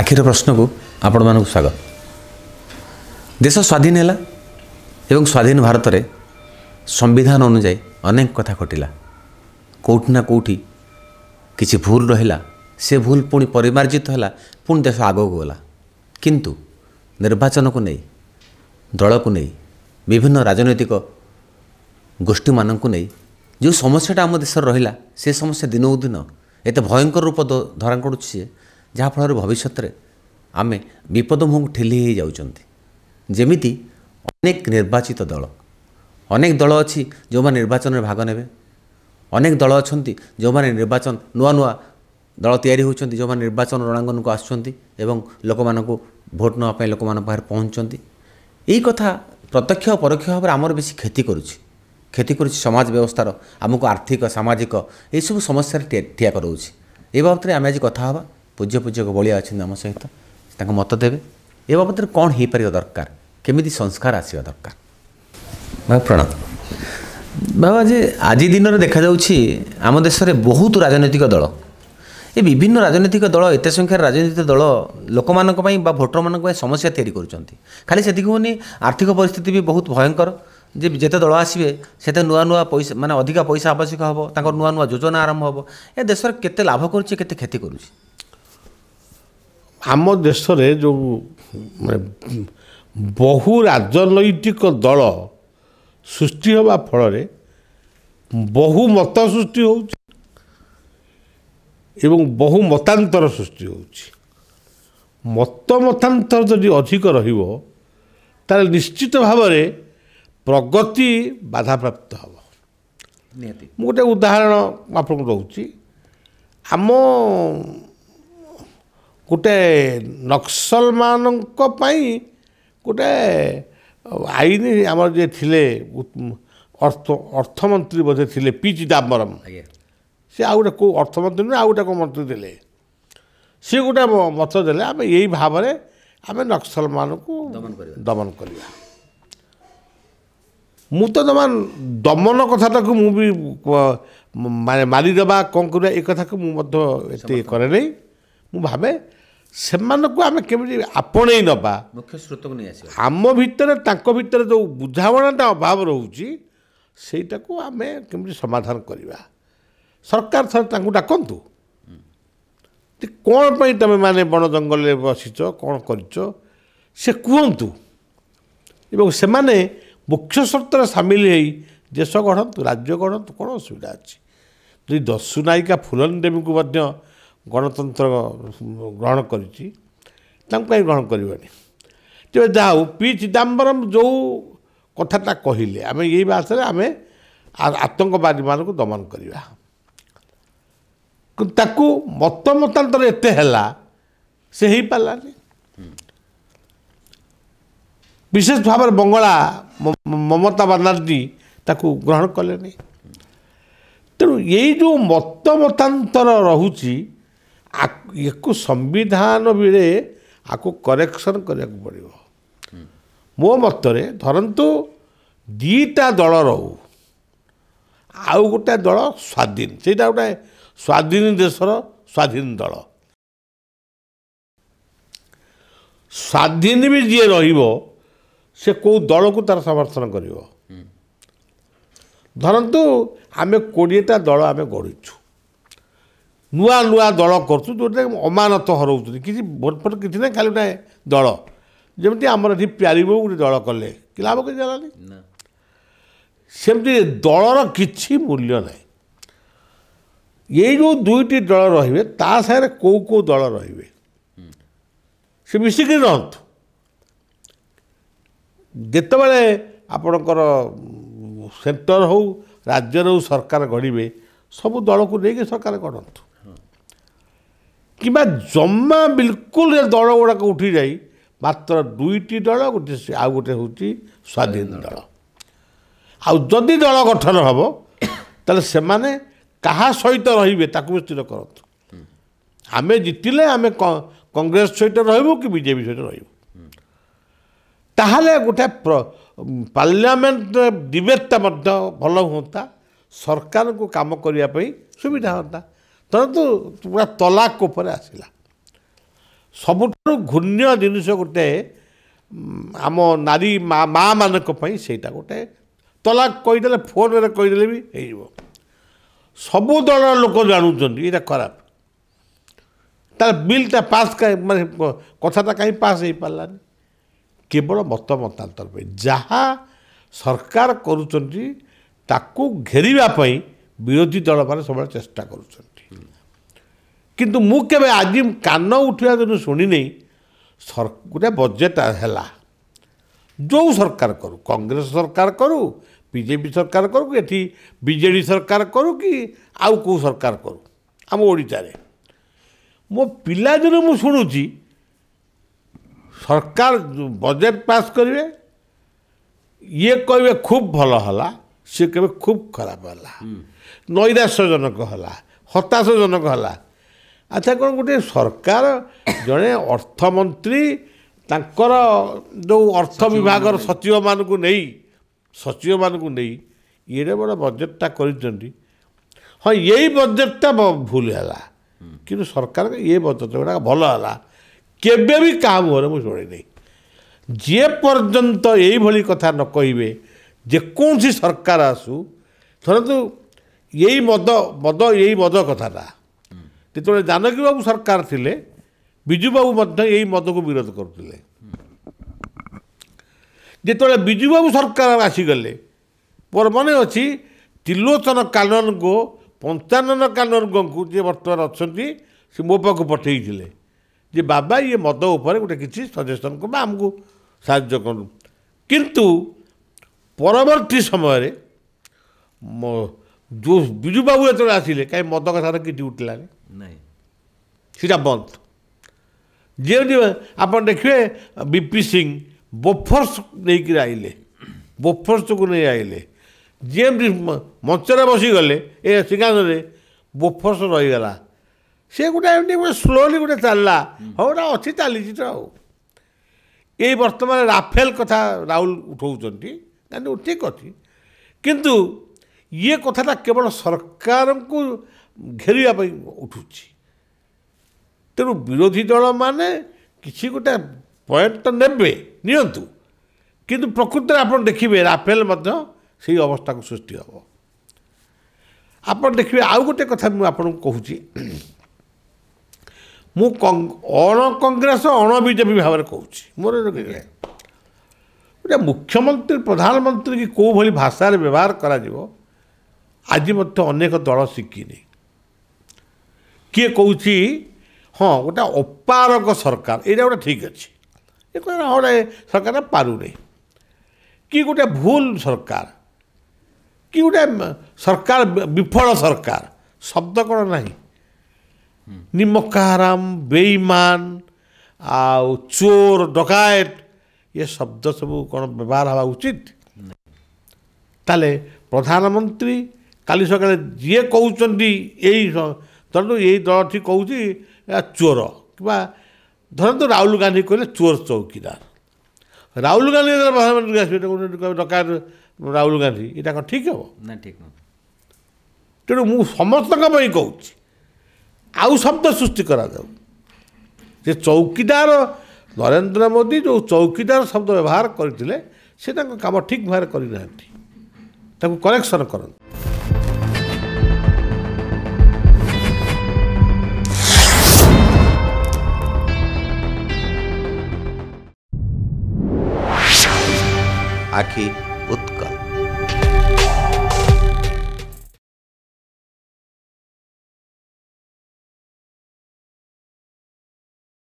ଆଖିର ପ୍ରଶ୍ନକୁ ଆପଣମାନଙ୍କୁ ସ୍ୱାଗତ ଦେଶ ସ୍ୱାଧୀନ ହେଲା ଏବଂ ସ୍ୱାଧୀନ ଭାରତରେ ସମ୍ବିଧାନ ଅନୁଯାୟୀ ଅନେକ କଥା ଘଟିଲା କେଉଁଠି ନା କେଉଁଠି କିଛି ଭୁଲ ରହିଲା ସେ ଭୁଲ ପୁଣି ପରିମାର୍ଜିତ ହେଲା ପୁଣି ଦେଶ ଆଗକୁ ଗଲା କିନ୍ତୁ ନିର୍ବାଚନକୁ ନେଇ ଦଳକୁ ନେଇ ବିଭିନ୍ନ ରାଜନୈତିକ ଗୋଷ୍ଠୀମାନଙ୍କୁ ନେଇ ଯେଉଁ ସମସ୍ୟାଟା ଆମ ଦେଶରେ ରହିଲା ସେ ସମସ୍ୟା ଦିନକୁ ଦିନ ଏତେ ଭୟଙ୍କର ରୂପ ଧରା କରୁଛି ସିଏ ଯାହାଫଳରେ ଭବିଷ୍ୟତରେ ଆମେ ବିପଦ ମୁହଁକୁ ଠେଲି ହେଇଯାଉଛନ୍ତି ଯେମିତି ଅନେକ ନିର୍ବାଚିତ ଦଳ ଅନେକ ଦଳ ଅଛି ଯେଉଁମାନେ ନିର୍ବାଚନରେ ଭାଗ ନେବେ ଅନେକ ଦଳ ଅଛନ୍ତି ଯେଉଁମାନେ ନିର୍ବାଚନ ନୂଆ ନୂଆ ଦଳ ତିଆରି ହେଉଛନ୍ତି ଯେଉଁମାନେ ନିର୍ବାଚନ ରଣାଙ୍ଗନକୁ ଆସୁଛନ୍ତି ଏବଂ ଲୋକମାନଙ୍କୁ ଭୋଟ୍ ନେବା ପାଇଁ ଲୋକମାନଙ୍କ ପାଖରେ ପହଞ୍ଚୁଛନ୍ତି ଏହି କଥା ପ୍ରତ୍ୟକ୍ଷ ପରୋକ୍ଷ ଭାବରେ ଆମର ବେଶୀ କ୍ଷତି କରୁଛି କ୍ଷତି କରୁଛି ସମାଜ ବ୍ୟବସ୍ଥାର ଆମକୁ ଆର୍ଥିକ ସାମାଜିକ ଏହିସବୁ ସମସ୍ୟାରେ ଠିଆ କରାଉଛି ଏ ବାବଦରେ ଆମେ ଆଜି କଥା ହେବା ପୂଜ୍ୟ ପୂଜ୍ୟକ ବଳିଆ ଅଛନ୍ତି ଆମ ସହିତ ତାଙ୍କ ମତ ଦେବେ ଏ ବାବଦରେ କ'ଣ ହେଇପାରିବା ଦରକାର କେମିତି ସଂସ୍କାର ଆସିବା ଦରକାର ବାବା ପ୍ରଣବ ବାବା ଯେ ଆଜି ଦିନରେ ଦେଖାଯାଉଛି ଆମ ଦେଶରେ ବହୁତ ରାଜନୈତିକ ଦଳ ଏ ବିଭିନ୍ନ ରାଜନୈତିକ ଦଳ ଏତେ ସଂଖ୍ୟାରେ ରାଜନୈତିକ ଦଳ ଲୋକମାନଙ୍କ ପାଇଁ ବା ଭୋଟରମାନଙ୍କ ପାଇଁ ସମସ୍ୟା ତିଆରି କରୁଛନ୍ତି ଖାଲି ସେତିକି ହେଉନି ଆର୍ଥିକ ପରିସ୍ଥିତି ବି ବହୁତ ଭୟଙ୍କର ଯେ ଯେତେ ଦଳ ଆସିବେ ସେତେ ନୂଆ ନୂଆ ପଇସା ମାନେ ଅଧିକା ପଇସା ଆବଶ୍ୟକ ହେବ ତାଙ୍କର ନୂଆ ନୂଆ ଯୋଜନା ଆରମ୍ଭ ହେବ ଏ ଦେଶରେ କେତେ ଲାଭ କରୁଛି କେତେ କ୍ଷତି କରୁଛି ଆମ ଦେଶରେ ଯେଉଁ ବହୁ ରାଜନୈତିକ ଦଳ ସୃଷ୍ଟି ହେବା ଫଳରେ ବହୁ ମତ ସୃଷ୍ଟି ହେଉଛି ଏବଂ ବହୁ ମତାନ୍ତର ସୃଷ୍ଟି ହେଉଛି ମତ ମତାନ୍ତର ଯଦି ଅଧିକ ରହିବ ତାହେଲେ ନିଶ୍ଚିତ ଭାବରେ ପ୍ରଗତି ବାଧାପ୍ରାପ୍ତ ହେବ ନିହାତି ମୁଁ ଗୋଟେ ଉଦାହରଣ ଆପଣଙ୍କୁ ଦେଉଛି ଆମ ଗୋଟେ ନକ୍ସଲମାନଙ୍କ ପାଇଁ ଗୋଟେ ଆଇନ ଆମର ଯିଏ ଥିଲେ ଅର୍ଥ ଅର୍ଥମନ୍ତ୍ରୀ ବୋଧେ ଥିଲେ ପି ଚିଦାମ୍ବରମ ସେ ଆଉ ଗୋଟେ କେଉଁ ଅର୍ଥମନ୍ତ୍ରୀ ନୁହେଁ ଆଉ ଗୋଟେ କେଉଁ ମନ୍ତ୍ରୀ ଥିଲେ ସିଏ ଗୋଟେ ମତ ଦେଲେ ଆମେ ଏଇ ଭାବରେ ଆମେ ନକ୍ସଲମାନଙ୍କୁ ଦମନ କରିବା ମୁଁ ତ ଜମା ଦମନ କଥାଟାକୁ ମୁଁ ବି ମାନେ ମାରିଦେବା କ'ଣ କରିବା ଏ କଥାକୁ ମୁଁ ମଧ୍ୟ ଏତେ କରେ ନାହିଁ ମୁଁ ଭାବେ ସେମାନଙ୍କୁ ଆମେ କେମିତି ଆପଣେଇ ନେବା ମୁଖ୍ୟ ସ୍ରୋତକୁ ନେଇ ଆସିବା ଆମ ଭିତରେ ତାଙ୍କ ଭିତରେ ଯେଉଁ ବୁଝାମଣାଟା ଅଭାବ ରହୁଛି ସେଇଟାକୁ ଆମେ କେମିତି ସମାଧାନ କରିବା ସରକାର ଥରେ ତାଙ୍କୁ ଡାକନ୍ତୁ ଯେ କ'ଣ ପାଇଁ ତୁମେମାନେ ବଣ ଜଙ୍ଗଲରେ ବସିଛ କ'ଣ କରିଛ ସେ କୁହନ୍ତୁ ଏବଂ ସେମାନେ ମୁଖ୍ୟ ସ୍ରୋତରେ ସାମିଲ ହେଇ ଦେଶ ଗଢ଼ନ୍ତୁ ରାଜ୍ୟ ଗଢ଼ନ୍ତୁ କ'ଣ ଅସୁବିଧା ଅଛି ଯଦି ଦଶୁ ନାୟିକା ଫୁଲନ ଦେବୀଙ୍କୁ ମଧ୍ୟ ଗଣତନ୍ତ୍ର ଗ୍ରହଣ କରିଛି ତାଙ୍କୁ କାହିଁକି ଗ୍ରହଣ କରିବାନି ତେବେ ଯାହା ହେଉ ପି ଚିଦାମ୍ବରମ୍ ଯେଉଁ କଥାଟା କହିଲେ ଆମେ ଏଇ ଭାଷାରେ ଆମେ ଆତଙ୍କବାଦୀମାନଙ୍କୁ ଦମନ କରିବା କିନ୍ତୁ ତାକୁ ମତ ମତାନ୍ତର ଏତେ ହେଲା ସେ ହେଇପାରିଲାନି ବିଶେଷ ଭାବରେ ବଙ୍ଗଳା ମମତା ବାନାର୍ଜୀ ତାକୁ ଗ୍ରହଣ କଲେନି ତେଣୁ ଏଇ ଯେଉଁ ମତ ମତାନ୍ତର ରହୁଛି ୟାକୁ ସମ୍ବିଧାନ ବେଳେ ଆକୁ କରେକ୍ସନ୍ କରିବାକୁ ପଡ଼ିବ ମୋ ମତରେ ଧରନ୍ତୁ ଦୁଇଟା ଦଳ ରହୁ ଆଉ ଗୋଟେ ଦଳ ସ୍ୱାଧୀନ ସେଇଟା ଗୋଟେ ସ୍ୱାଧୀନ ଦେଶର ସ୍ୱାଧୀନ ଦଳ ସ୍ୱାଧୀନ ବି ଯିଏ ରହିବ ସେ କେଉଁ ଦଳକୁ ତା'ର ସମର୍ଥନ କରିବ ଧରନ୍ତୁ ଆମେ କୋଡ଼ିଏଟା ଦଳ ଆମେ ଗଢ଼ିଛୁ ନୂଆ ନୂଆ ଦଳ କରୁଛୁ ଯେଉଁଟାକି ଅମାନତ ହରଉଛନ୍ତି କିଛି ଭୋଟ ଫୋଟ କିଛି ନାହିଁ ଖାଲି ଗୋଟେ ଦଳ ଯେମିତି ଆମର ଏଠି ପ୍ୟାରିବୁ ଗୋଟେ ଦଳ କଲେ କି ଲାଭ କିଛି ହେଲାନି ସେମିତି ଦଳର କିଛି ମୂଲ୍ୟ ନାହିଁ ଏଇ ଯେଉଁ ଦୁଇଟି ଦଳ ରହିବେ ତା ସାଙ୍ଗରେ କେଉଁ କେଉଁ ଦଳ ରହିବେ ସେ ମିଶିକି ରହନ୍ତୁ ଯେତେବେଳେ ଆପଣଙ୍କର ସେଣ୍ଟର ହଉ ରାଜ୍ୟରେ ହଉ ସରକାର ଗଢ଼ିବେ ସବୁ ଦଳକୁ ନେଇକି ସରକାର ଗଢ଼ନ୍ତୁ কিংবা ଜମା ବିଲକୁଲ ଏ ଦଳ ଗୁଡ଼ାକ ଉଠିଯାଇ ମାତ୍ର ଦୁଇଟି ଦଳ ଗୋଟେ ଆଉ ଗୋଟେ ହେଉଛି ସ୍ୱାଧୀନ ଦଳ ଆଉ ଯଦି ଦଳ ଗଠନ ହେବ ତାହେଲେ ସେମାନେ କାହା ସହିତ ରହିବେ ତାକୁ ବି ସ୍ଥିର କରନ୍ତୁ ଆମେ ଜିତିଲେ ଆମେ କଂଗ୍ରେସ ସହିତ ରହିବୁ କି ବିଜେପି ସହିତ ରହିବୁ ତାହେଲେ ଗୋଟେ ପାର୍ଲାମେଣ୍ଟ ଡିବେଟ୍ଟା ମଧ୍ୟ ଭଲ ହୁଅନ୍ତା ସରକାରଙ୍କୁ କାମ କରିବା ପାଇଁ ସୁବିଧା ହୁଅନ୍ତା ତୁ ପୁରା ତଲାକ ଉପରେ ଆସିଲା ସବୁଠାରୁ ଘୃଣ୍ୟ ଜିନିଷ ଗୋଟେ ଆମ ନାରୀ ମା' ମାନଙ୍କ ପାଇଁ ସେଇଟା ଗୋଟେ ତଲାକ କହିଦେଲେ ଫୋନ୍ରେ କହିଦେଲେ ବି ହେଇଯିବ ସବୁ ଦଳର ଲୋକ ଜାଣୁଛନ୍ତି ଏଇଟା ଖରାପ ତା'ର ବିଲ୍ଟା ପାସ୍ ମାନେ କଥାଟା କାହିଁ ପାସ୍ ହେଇପାରିଲାନି କେବଳ ମତ ମତାନ୍ତର ପାଇଁ ଯାହା ସରକାର କରୁଛନ୍ତି ତାକୁ ଘେରିବା ପାଇଁ ବିରୋଧୀ ଦଳମାନେ ସବୁବେଳେ ଚେଷ୍ଟା କରୁଛନ୍ତି କିନ୍ତୁ ମୁଁ କେବେ ଆଜି କାନ ଉଠିବା ଦିନୁ ଶୁଣିନେଇ ଗୋଟେ ବଜେଟ୍ ହେଲା ଯେଉଁ ସରକାର କରୁ କଂଗ୍ରେସ ସରକାର କରୁ ବିଜେପି ସରକାର କରୁ କି ଏଠି ବିଜେଡ଼ି ସରକାର କରୁ କି ଆଉ କେଉଁ ସରକାର କରୁ ଆମ ଓଡ଼ିଶାରେ ମୋ ପିଲାଦିନୁ ମୁଁ ଶୁଣୁଛି ସରକାର ବଜେଟ୍ ପାସ୍ କରିବେ ଇଏ କହିବେ ଖୁବ୍ ଭଲ ହେଲା ସିଏ କେବେ ଖୁବ୍ ଖରାପ ହେଲା ନୈରାଶ୍ୟଜନକ ହେଲା ହତାଶଜନକ ହେଲା ଆଚ୍ଛା କ'ଣ ଗୋଟିଏ ସରକାର ଜଣେ ଅର୍ଥମନ୍ତ୍ରୀ ତାଙ୍କର ଯେଉଁ ଅର୍ଥ ବିଭାଗର ସଚିବମାନଙ୍କୁ ନେଇ ସଚିବମାନଙ୍କୁ ନେଇ ଇଏରେ ବଡ଼ ବଜେଟ୍ଟା କରିଛନ୍ତି ହଁ ଏଇ ବଜେଟ୍ଟା ଭୁଲ ହେଲା କିନ୍ତୁ ସରକାରଙ୍କ ଏ ବଜେଟ୍ ଗୁଡ଼ାକ ଭଲ ହେଲା କେବେ ବି କାହା ମୁହଁରେ ମୁଁ ଶୁଣିନି ଯେ ପର୍ଯ୍ୟନ୍ତ ଏଇଭଳି କଥା ନ କହିବେ ଯେକୌଣସି ସରକାର ଆସୁ ଧରନ୍ତୁ ଏଇ ମଦ ମଦ ଏଇ ମଦ କଥାଟା ଯେତେବେଳେ ଜାନକୀ ବାବୁ ସରକାର ଥିଲେ ବିଜୁବାବୁ ମଧ୍ୟ ଏଇ ମଦକୁ ବିରୋଧ କରୁଥିଲେ ଯେତେବେଳେ ବିଜୁବାବୁ ସରକାର ଆସିଗଲେ ମୋର ମନେ ଅଛି ତ୍ରିଲୋଚନ କାନନଙ୍କୁ ପଞ୍ଚାନନ କାନନଙ୍କୁ ଯିଏ ବର୍ତ୍ତମାନ ଅଛନ୍ତି ସେ ମୋ ପାଖକୁ ପଠେଇଥିଲେ ଯେ ବାବା ଇଏ ମଦ ଉପରେ ଗୋଟେ କିଛି ସଜେସନ୍ କରୁ ବା ଆମକୁ ସାହାଯ୍ୟ କରୁ କିନ୍ତୁ ପରବର୍ତ୍ତୀ ସମୟରେ ଯେଉଁ ବିଜୁବାବୁ ଯେତେବେଳେ ଆସିଲେ କାହିଁ ମଦ କଥାର କିଛି ଉଠିଲାନି ନାହିଁ ସେଇଟା ବନ୍ଦ ଯେମିତି ଆପଣ ଦେଖିବେ ବିପି ସିଂ ବୋଫର୍ସ ନେଇକିରି ଆଇଲେ ବୋଫର୍ସକୁ ନେଇ ଆଇଲେ ଯେମିତି ମଞ୍ଚରେ ବସିଗଲେ ଏ ଶ୍ରୀକାନ୍ତରେ ବୋଫର୍ସ ରହିଗଲା ସେ ଗୋଟେ ଏମିତି ଗୋଟେ ସ୍ଲୋଲି ଗୋଟେ ଚାଲିଲା ହଉ ନା ଅଛି ଚାଲିଛି ତ ଆଉ ଏଇ ବର୍ତ୍ତମାନ ରାଫେଲ କଥା ରାହୁଲ ଉଠାଉଛନ୍ତି ଜାଣିବୁ ଠିକ୍ ଅଛି କିନ୍ତୁ ଇଏ କଥାଟା କେବଳ ସରକାରଙ୍କୁ ଘେରିବା ପାଇଁ ଉଠୁଛି ତେଣୁ ବିରୋଧୀ ଦଳମାନେ କିଛି ଗୋଟେ ପଏଣ୍ଟ ତ ନେବେ ନିଅନ୍ତୁ କିନ୍ତୁ ପ୍ରକୃତରେ ଆପଣ ଦେଖିବେ ରାଫେଲ ମଧ୍ୟ ସେହି ଅବସ୍ଥାକୁ ସୃଷ୍ଟି ହେବ ଆପଣ ଦେଖିବେ ଆଉ ଗୋଟେ କଥା ମୁଁ ଆପଣଙ୍କୁ କହୁଛି ମୁଁ ଅଣ କଂଗ୍ରେସ ଅଣ ବିଜେପି ଭାବରେ କହୁଛି ମୋର ଗୋଟେ ମୁଖ୍ୟମନ୍ତ୍ରୀ ପ୍ରଧାନମନ୍ତ୍ରୀ କି କେଉଁଭଳି ଭାଷାରେ ବ୍ୟବହାର କରାଯିବ ଆଜି ମଧ୍ୟ ଅନେକ ଦଳ ଶିଖିନି କିଏ କହୁଛି ହଁ ଗୋଟେ ଅପାରକ ସରକାର ଏଇଟା ଗୋଟେ ଠିକ୍ ଅଛି ଏ କହିଲେ ହଁ ଗୋଟେ ସରକାର ପାରୁନି କି ଗୋଟେ ଭୁଲ ସରକାର କି ଗୋଟେ ସରକାର ବିଫଳ ସରକାର ଶବ୍ଦ କ'ଣ ନାହିଁ ନିମକାହାରାମ ବେଇମାନ ଆଉ ଚୋର ଡକାୟତ ଇଏ ଶବ୍ଦ ସବୁ କ'ଣ ବ୍ୟବହାର ହେବା ଉଚିତ ତାହେଲେ ପ୍ରଧାନମନ୍ତ୍ରୀ କାଲି ସକାଳେ ଯିଏ କହୁଛନ୍ତି ଏଇ ଧରନ୍ତୁ ଏଇ ଦଳଟି କହୁଛି ଚୋର କିମ୍ବା ଧରନ୍ତୁ ରାହୁଲ ଗାନ୍ଧୀ କହିଲେ ଚୋର ଚୌକିଦାର ରାହୁଲ ଗାନ୍ଧୀ ପ୍ରଧାନମନ୍ତ୍ରୀ ଆସିବେ ଡକାର ରାହୁଲ ଗାନ୍ଧୀ ଏଇଟା କ'ଣ ଠିକ୍ ହେବ ନା ଠିକ୍ ତେଣୁ ମୁଁ ସମସ୍ତଙ୍କ ପାଇଁ କହୁଛି ଆଉ ଶବ୍ଦ ସୃଷ୍ଟି କରାଯାଉ ସେ ଚୌକିଦାର ନରେନ୍ଦ୍ର ମୋଦି ଯେଉଁ ଚୌକିଦାର ଶବ୍ଦ ବ୍ୟବହାର କରିଥିଲେ ସେ ତାଙ୍କ କାମ ଠିକ୍ ଭାବରେ କରିନାହାନ୍ତି ତାକୁ କରେକ୍ସନ୍ କରନ୍ତୁ ଆଖି